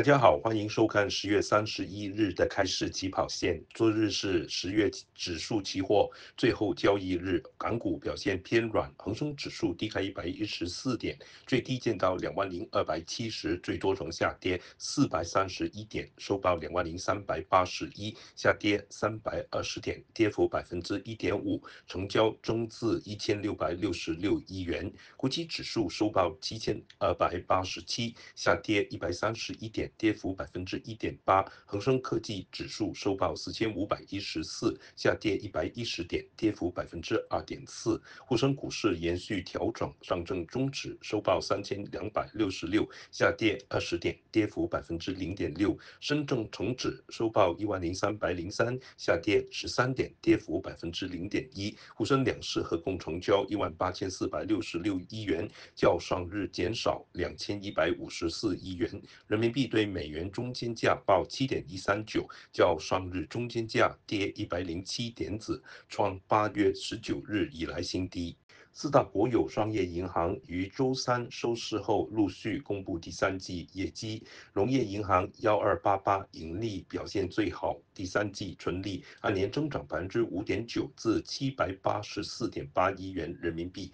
大家好，欢迎收看十月三十一日的开市起跑线。昨日是十月指数期货最后交易日，港股表现偏软，恒生指数低开一百一十四点，最低见到两万零二百七十，最多从下跌四百三十一点，收报两万零三百八十一，下跌三百二十点，跌幅百分之一点五，成交中至一千六百六十六亿元，国企指数收报七千二百八十七，下跌一百三十一点。跌幅百分之一点八，恒生科技指数收报四千五百一十四，下跌一百一十点，跌幅百分之二点四。沪深股市延续调整，上证综指收报三千两百六十六，下跌二十点，跌幅百分之零点六。深证成指收报一万零三百零三，下跌十三点，跌幅百分之零点一。沪深两市合共成交一万八千四百六十六亿元，较上日减少两千一百五十四亿元。人民币对美元中间价报七点一三九，较上日中间价跌一百零七点子，创八月十九日以来新低。四大国有商业银行于周三收市后陆续公布第三季业绩，农业银行幺二八八盈利表现最好，第三季纯利按年增长百分之五点九，至七百八十四点八亿元人民币。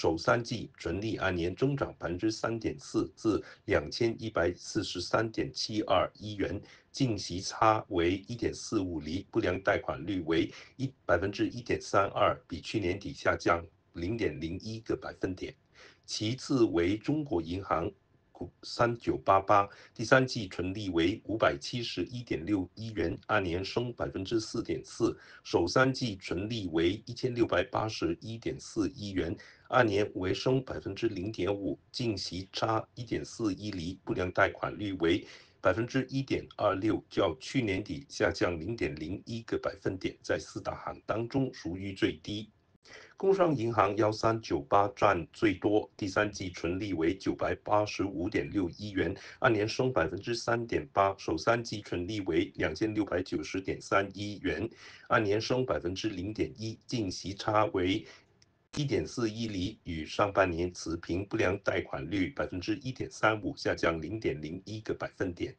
首三季纯利按年增长百分之三点四，至两千一百四十三点七二亿元，净息差为一点四五厘，不良贷款率为一百分之一点三二，比去年底下降零点零一个百分点。其次为中国银行。三九八八，第三季纯利为五百七十一点六一元，按年升百分之四点四；首三季纯利为一千六百八十一点四一元，按年为升百分之零点五。净息差一点四一厘，不良贷款率为百分之一点二六，较去年底下降零点零一个百分点，在四大行当中属于最低。工商银行幺三九八占最多，第三季纯利为九百八十五点六亿元，按年升百分之三点八，首三季纯利为两千六百九十点三一元，按年升百分之零点一，净息差为一点四一厘，与上半年持平，不良贷款率百分之一点三五下降零点零一个百分点。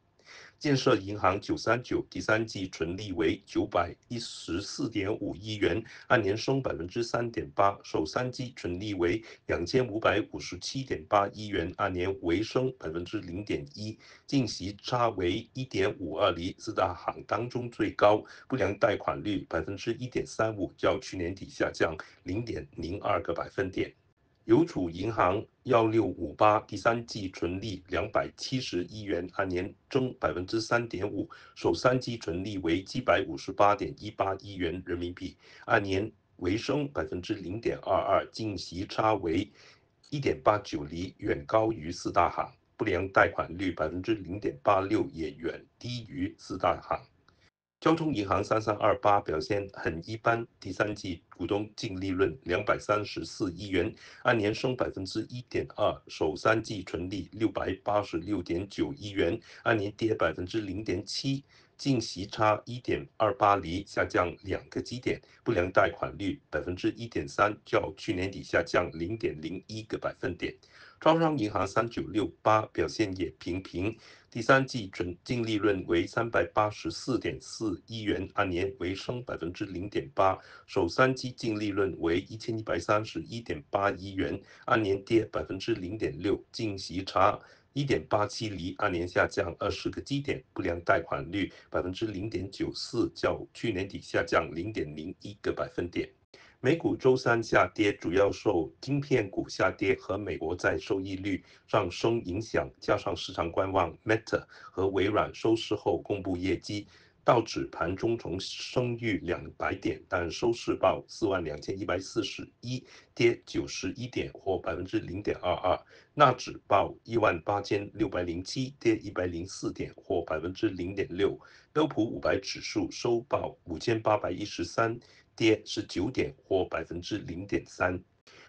建设银行九三九第三季存利为九百一十四点五亿元，按年升百分之三点八，首三季存利为两千五百五十七点八亿元，按年回升百分之零点一，净息差为一点五二厘，四大行当中最高，不良贷款率百分之一点三五，较去年底下降零点零二个百分点。邮储银行幺六五八第三季纯利两百七十亿元，按年增百分之三点五，首三季纯利为七百五十八点一八亿元人民币，按年为升百分之零点二二，净息差为一点八九厘，远高于四大行，不良贷款率百分之零点八六也远低于四大行。交通银行三三二八表现很一般，第三季股东净利润两百三十四亿元，按年升百分之一点二，首三季纯利六百八十六点九亿元，按年跌百分之零点七，净息差一点二八厘下降两个基点，不良贷款率百分之一点三较去年底下降零点零一个百分点。招商银行三九六八表现也平平。第三季准净利润为三百八十四点四亿元，按年微升百分之零点八。首三季净利润为一千一百三十一点八亿元，按年跌百分之零点六。净息差一点八七厘，按年下降二十个基点。不良贷款率百分之零点九四，较去年底下降零点零一个百分点。美股周三下跌，主要受晶片股下跌和美国债收益率上升影响，加上市场观望 Meta 和微软收市后公布业绩。道指盘中重升逾两百点，但收市报四万两千一百四十一，跌九十一点，或百分之零点二二。纳指报一万八千六百零七，跌一百零四点，或百分之零点六。标普五百指数收报五千八百一十三。跌是九点或百分之零点三。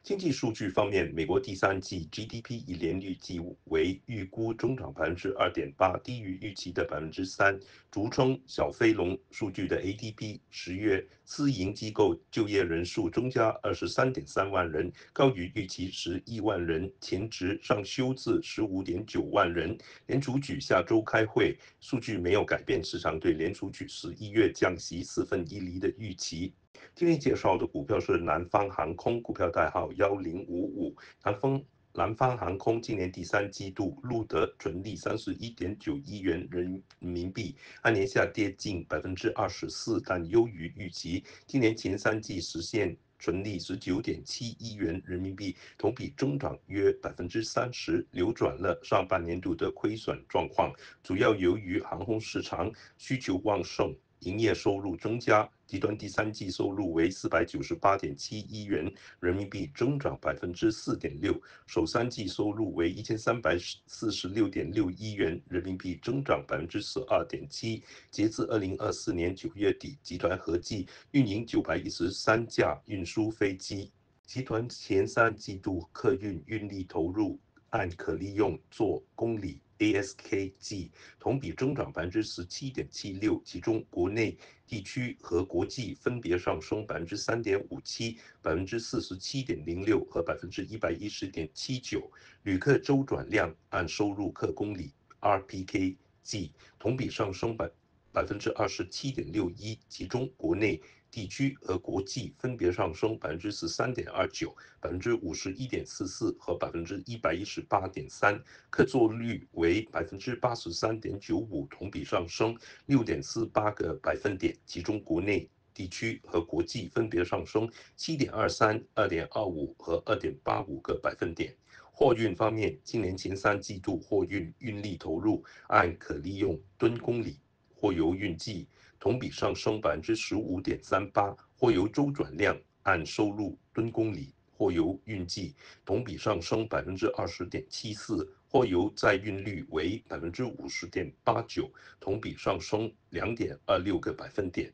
经济数据方面，美国第三季 GDP 以年率计为预估中涨百分之二点八，低于预期的百分之三。逐称小飞龙数据的 ADP 十月私营机构就业人数增加二十三点三万人，高于预期十一万人，前值上修至十五点九万人。联储局下周开会，数据没有改变市场对联储局十一月降息四分一厘的预期。今天介绍的股票是南方航空股票代号幺零五五，南方南方航空今年第三季度录得纯利三十一点九亿元人民币，按年下跌近百分之二十四，但优于预期。今年前三季实现纯利十九点七亿元人民币，同比增长约百分之三十，扭转了上半年度的亏损状况。主要由于航空市场需求旺盛。营业收入增加，集团第三季收入为四百九十八点七一元人民币，增长百分之四点六；首三季收入为一千三百四十六点六一元人民币，增长百分之十二点七。截至二零二四年九月底，集团合计运营九百一十三架运输飞机。集团前三季度客运运力投入按可利用做公里。ASKG 同比增长百分之十七点七六，其中国内地区和国际分别上升百分之三点五七、百分之四十七点零六和百分之一百一十点七九。旅客周转量按收入客公里 RPKG 同比上升百百分之二十七点六一，其中国内。地区和国际分别上升百分之十三点二九、百分之五十一点四四和百分之一百一十八点三，客座率为百分之八十三点九五，同比上升六点四八个百分点，其中国内地区和国际分别上升七点二三、二点二五和二点八五个百分点。货运方面，今年前三季度货运运力投入按可利用吨公里或油运计。同比上升百分之十五点三八，货油周转量按收入吨公里，货油运计同比上升百分之二十点七四，货油载运率为百分之五十点八九，同比上升两点二六个百分点。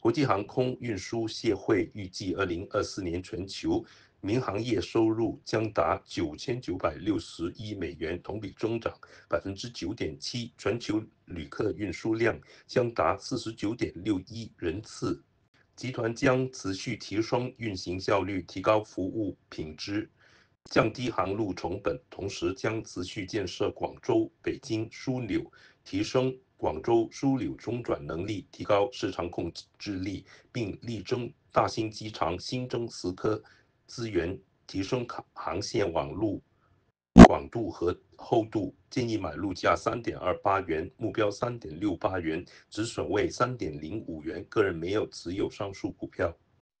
国际航空运输协会预计，二零二四年全球。民航业收入将达九千九百六十亿美元，同比增长百分之九点七。全球旅客运输量将达四十九点六亿人次。集团将持续提升运行效率，提高服务品质，降低航路成本。同时，将持续建设广州、北京枢纽，提升广州枢纽中转能力，提高市场控制力，并力争大兴机场新增十颗资源提升航航线网路广度和厚度，建议买入价三点二八元，目标三点六八元，止损位三点零五元。个人没有持有上述股票。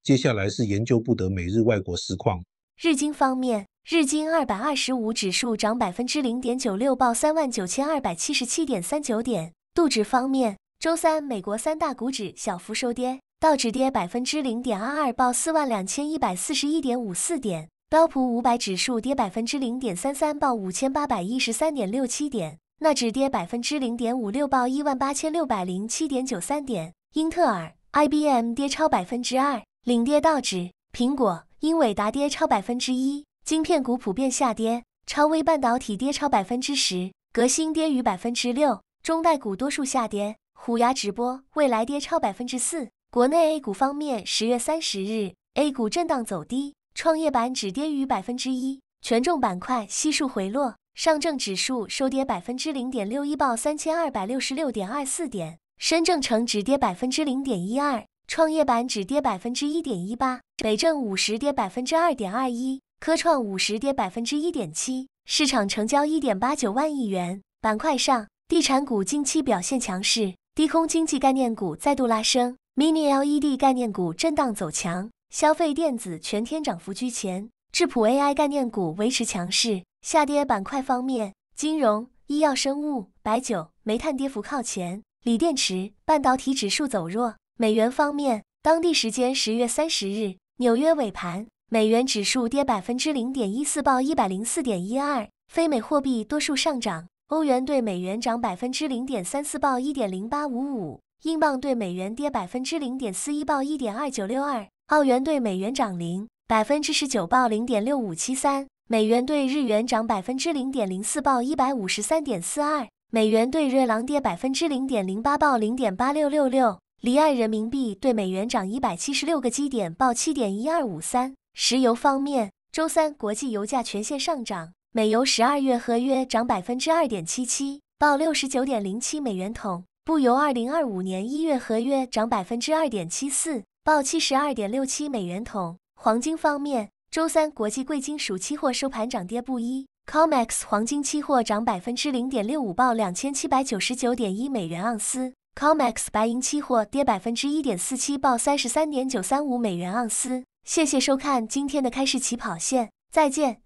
接下来是研究不得每日外国实况。日经方面，日经二百二十五指数涨百分之零点九六，报三万九千二百七十七点三九点。杜指方面，周三美国三大股指小幅收跌。道指跌百分之零点二二，报四万两千一百四十一点五四点。标普五百指数跌百分之零点三三，报五千八百一十三点六七点。纳指跌百分之零点五六，报一万八千六百零七点九三点。英特尔、IBM 跌超百分之二，领跌道指。苹果、英伟达跌超百分之一。晶片股普遍下跌，超威半导体跌超百分之十，革新跌逾百分之六。中概股多数下跌，虎牙直播、未来跌超百分之四。国内 A 股方面，十月三十日，A 股震荡走低，创业板指跌逾百分之一，权重板块悉数回落，上证指数收跌百分之零点六一，报三千二百六十六点二四点，深证成指跌百分之零点一二，创业板指跌百分之一点一八，北证五十跌百分之二点二一，科创五十跌百分之一点七，市场成交一点八九万亿元。板块上，地产股近期表现强势，低空经济概念股再度拉升。mini LED 概念股震荡走强，消费电子全天涨幅居前，智谱 AI 概念股维持强势。下跌板块方面，金融、医药生物、白酒、煤炭跌幅靠前，锂电池、半导体指数走弱。美元方面，当地时间十月三十日纽约尾盘，美元指数跌百分之零点一四，报一百零四点一二，非美货币多数上涨，欧元对美元涨百分之零点三四，报一点零八五五。英镑对美元跌百分之零点四一，报一点二九六二；澳元对美元涨零百分之十九，报零点六五七三；美元对日元涨百分之零点零四，报一百五十三点四二；美元对瑞郎跌百分之零点零八，报零点八六六六。离岸人民币对美元涨一百七十六个基点，报七点一二五三。石油方面，周三国际油价全线上涨，美油十二月合约涨百分之二点七七，报六十九点零七美元桶。布油二零二五年一月合约涨百分之二点七四，报七十二点六七美元桶。黄金方面，周三国际贵金属期货收盘涨跌不一。Comex 黄金期货涨百分之零点六五，报两千七百九十九点一美元盎司。Comex 白银期货跌百分之一点四七，报三十三点九三五美元盎司。谢谢收看今天的开市起跑线，再见。